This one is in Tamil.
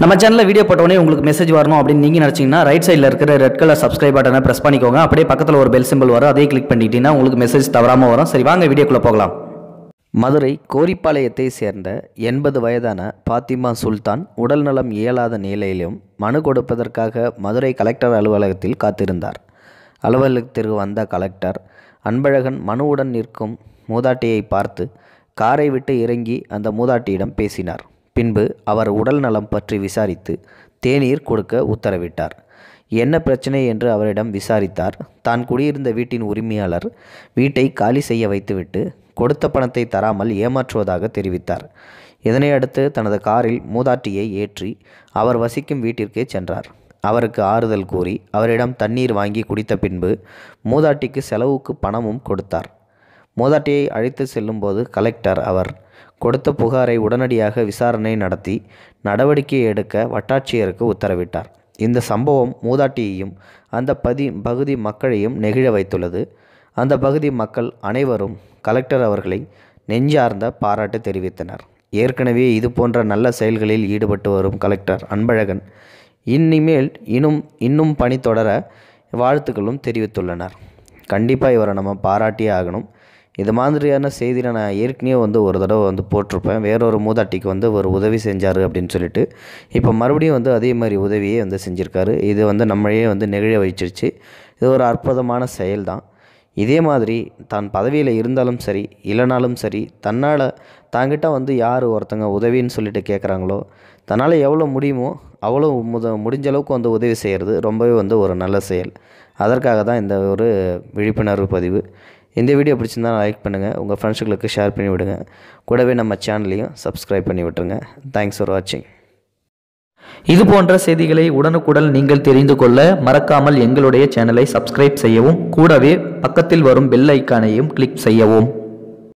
நம்ம சேனலில் வீடியோ போட்டோடனே உங்களுக்கு மெசேஜ் வரணும் அப்படின்னு நீங்கள் நினச்சிங்கன்னா ரைட் சைடில் இருக்கிற ரெட் கலர் சப்ஸ்கிரைப் பட்டனை ப்ரெஸ் பண்ணிக்கோங்க அப்படியே பக்கத்தில் ஒரு பெல் சிம்பிள் வரும் அதே கிளிக் பண்ணிக்கிட்டீங்கன்னா உங்களுக்கு மெசேஜ் தவறாமல் வரும் சரி வாங்க வீடியோக்குள்ளே போகலாம் மதுரை கோரிப்பாளையத்தை சேர்ந்த எண்பது வயதான பாத்திமா சுல்தான் உடல்நலம் இயலாத நிலையிலும் மனு கொடுப்பதற்காக மதுரை கலெக்டர் அலுவலகத்தில் காத்திருந்தார் அலுவலகத்திற்கு வந்த கலெக்டர் அன்பழகன் மனுவுடன் நிற்கும் மூதாட்டியை பார்த்து காரை விட்டு இறங்கி அந்த மூதாட்டியிடம் பேசினார் பின்பு அவர் உடல் நலம் பற்றி விசாரித்து தேநீர் கொடுக்க உத்தரவிட்டார் என்ன பிரச்சனை என்று அவரிடம் விசாரித்தார் தான் குடியிருந்த வீட்டின் உரிமையாளர் வீட்டை காலி செய்ய வைத்துவிட்டு கொடுத்த பணத்தை தராமல் ஏமாற்றுவதாக தெரிவித்தார் இதனை அடுத்து தனது காரில் மூதாட்டியை ஏற்றி அவர் வசிக்கும் வீட்டிற்கே சென்றார் அவருக்கு ஆறுதல் கூறி அவரிடம் தண்ணீர் வாங்கி குடித்த பின்பு மூதாட்டிக்கு செலவுக்கு பணமும் கொடுத்தார் மூதாட்டியை அழைத்து செல்லும்போது கலெக்டர் அவர் கொடுத்த புகாரை உடனடியாக விசாரணை நடத்தி நடவடிக்கை எடுக்க வட்டாட்சியருக்கு உத்தரவிட்டார் இந்த சம்பவம் மூதாட்டியையும் அந்த பதி பகுதி மக்களையும் நெகிழ வைத்துள்ளது அந்த பகுதி மக்கள் அனைவரும் கலெக்டர் அவர்களை நெஞ்சார்ந்த பாராட்டு தெரிவித்தனர் ஏற்கனவே இது போன்ற நல்ல செயல்களில் ஈடுபட்டு வரும் கலெக்டர் அன்பழகன் இனிமேல் இன்னும் இன்னும் பணி தொடர வாழ்த்துக்களும் தெரிவித்துள்ளனர் கண்டிப்பாக இவரை நம்ம பாராட்டியே ஆகணும் இது மாதிரியான செய்தியில் நான் ஏற்கனவே வந்து ஒரு தடவை வந்து போட்டிருப்பேன் வேறொரு மூதாட்டிக்கு வந்து ஒரு உதவி செஞ்சார் அப்படின்னு சொல்லிட்டு இப்போ மறுபடியும் வந்து அதே மாதிரி உதவியே வந்து செஞ்சுருக்காரு இது வந்து நம்மளையே வந்து நெகிழ வச்சிருச்சு இது ஒரு அற்புதமான செயல் தான் இதே மாதிரி தான் பதவியில் இருந்தாலும் சரி இல்லைனாலும் சரி தன்னால் தாங்கிட்ட வந்து யார் ஒருத்தங்க உதவின்னு சொல்லிட்டு கேட்குறாங்களோ தன்னால் எவ்வளோ முடியுமோ அவ்வளோ முத முடிஞ்ச அளவுக்கு வந்து உதவி செய்கிறது ரொம்பவே வந்து ஒரு நல்ல செயல் அதற்காக தான் இந்த ஒரு விழிப்புணர்வு பதிவு இந்த வீடியோ பிடிச்சிருந்தால் லைக் பண்ணுங்கள் உங்கள் ஃப்ரெண்ட்ஸுகளுக்கு ஷேர் பண்ணி விடுங்க கூடவே நம்ம சேனலையும் சப்ஸ்கிரைப் பண்ணி விட்டுருங்க தேங்க்ஸ் ஃபார் வாட்சிங் இது போன்ற செய்திகளை உடனுக்குடன் நீங்கள் தெரிந்து கொள்ள மறக்காமல் எங்களுடைய சேனலை சப்ஸ்கிரைப் செய்யவும் கூடவே பக்கத்தில் வரும் பெல் ஐக்கானையும் கிளிக் செய்யவும்